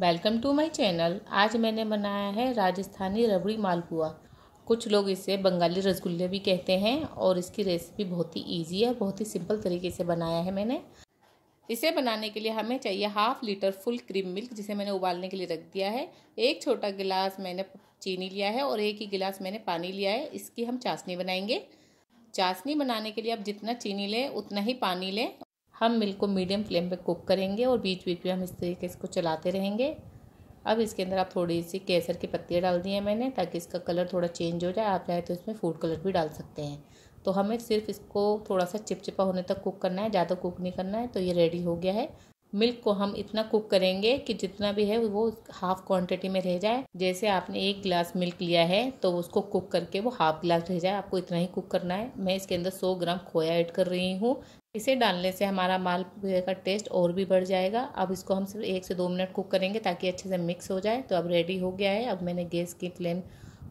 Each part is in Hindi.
वेलकम टू माय चैनल आज मैंने बनाया है राजस्थानी रबड़ी मालपुआ कुछ लोग इसे बंगाली रसगुल्ले भी कहते हैं और इसकी रेसिपी बहुत ही इजी है बहुत ही सिंपल तरीके से बनाया है मैंने इसे बनाने के लिए हमें चाहिए half litre full cream milk जिसे मैंने उबालने के लिए रख दिया है एक छोटा गिलास मैंने चीनी लिया है और एक ही गिलास मैंने पानी लिया है इसकी हम चाशनी बनाएंगे चाशनी बनाने के लिए आप जितना चीनी लें उतना ही पानी लें हम मिल्क को मीडियम फ्लेम पे कुक करेंगे और बीच बीच में हम इस तरीके से इसको चलाते रहेंगे अब इसके अंदर आप थोड़ी सी केसर की पत्तियाँ डाल दी हैं मैंने ताकि इसका कलर थोड़ा चेंज हो जाए आप चाहे तो इसमें फूड कलर भी डाल सकते हैं तो हमें सिर्फ इसको थोड़ा सा चिपचिपा होने तक कुक करना है ज़्यादा कुक नहीं करना है तो ये रेडी हो गया है मिल्क को हम इतना कुक करेंगे कि जितना भी है वो हाफ क्वांटिटी में रह जाए जैसे आपने एक गिलास मिल्क लिया है तो उसको कुक करके वो हाफ गिलास रह जाए आपको इतना ही कुक करना है मैं इसके अंदर 100 ग्राम खोया ऐड कर रही हूँ इसे डालने से हमारा माल का टेस्ट और भी बढ़ जाएगा अब इसको हम सिर्फ एक से दो मिनट कुक करेंगे ताकि अच्छे से मिक्स हो जाए तो अब रेडी हो गया है अब मैंने गैस की फ्लेम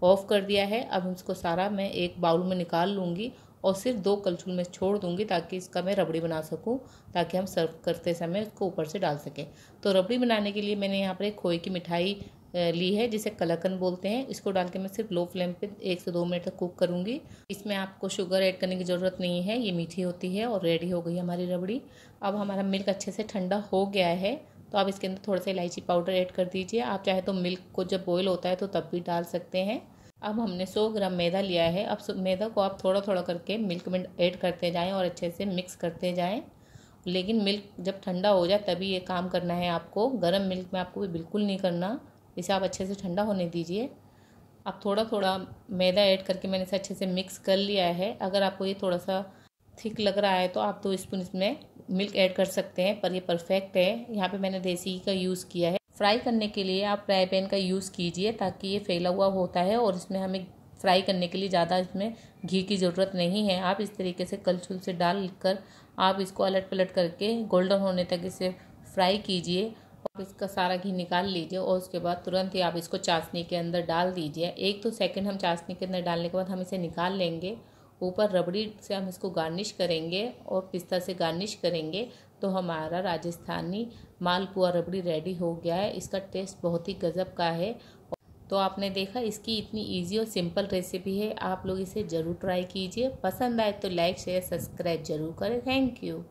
ऑफ कर दिया है अब इसको सारा मैं एक बाउल में निकाल लूँगी और सिर्फ दो कलछुल में छोड़ दूंगी ताकि इसका मैं रबड़ी बना सकूं ताकि हम सर्व करते समय इसको ऊपर से डाल सकें तो रबड़ी बनाने के लिए मैंने यहाँ पर एक खोए की मिठाई ली है जिसे कलकन बोलते हैं इसको डाल के मैं सिर्फ लो फ्लेम पे एक से दो मिनट तक कुक करूँगी इसमें आपको शुगर ऐड करने की ज़रूरत नहीं है ये मीठी होती है और रेडी हो गई हमारी रबड़ी अब हमारा मिल्क अच्छे से ठंडा हो गया है तो आप इसके अंदर थोड़ा सा इलायची पाउडर ऐड कर दीजिए आप चाहे तो मिल्क को जब बॉयल होता है तो तब भी डाल सकते हैं अब हमने 100 ग्राम मैदा लिया है अब मैदा को आप थोड़ा थोड़ा करके मिल्क में ऐड करते जाएं और अच्छे से मिक्स करते जाएं लेकिन मिल्क जब ठंडा हो जाए तभी ये काम करना है आपको गर्म मिल्क में आपको भी बिल्कुल नहीं करना इसे आप अच्छे से ठंडा होने दीजिए आप थोड़ा थोड़ा मैदा ऐड करके मैंने इसे अच्छे से मिक्स कर लिया है अगर आपको ये थोड़ा सा थिक लग रहा है तो आप दो तो स्पून इसमें मिल्क ऐड कर सकते हैं पर ये परफेक्ट है यहाँ पे मैंने देसी घी का यूज़ किया है फ्राई करने के लिए आप फ्राई पैन का यूज़ कीजिए ताकि ये फैला हुआ होता है और इसमें हमें फ्राई करने के लिए ज़्यादा इसमें घी की ज़रूरत नहीं है आप इस तरीके से कलछुल से डाल कर आप इसको अलट पलट करके गोल्डन होने तक इसे फ्राई कीजिए और इसका सारा घी निकाल लीजिए और उसके बाद तुरंत ही आप इसको चाशनी के अंदर डाल दीजिए एक तो सेकंड हम चाशनी के अंदर डालने के बाद हम इसे निकाल लेंगे ऊपर रबड़ी से हम इसको गार्निश करेंगे और पिस्ता से गार्निश करेंगे तो हमारा राजस्थानी मालपुआ रबड़ी रेडी हो गया है इसका टेस्ट बहुत ही गज़ब का है तो आपने देखा इसकी इतनी इजी और सिंपल रेसिपी है आप लोग इसे ज़रूर ट्राई कीजिए पसंद आए तो लाइक शेयर सब्सक्राइब ज़रूर करें थैंक यू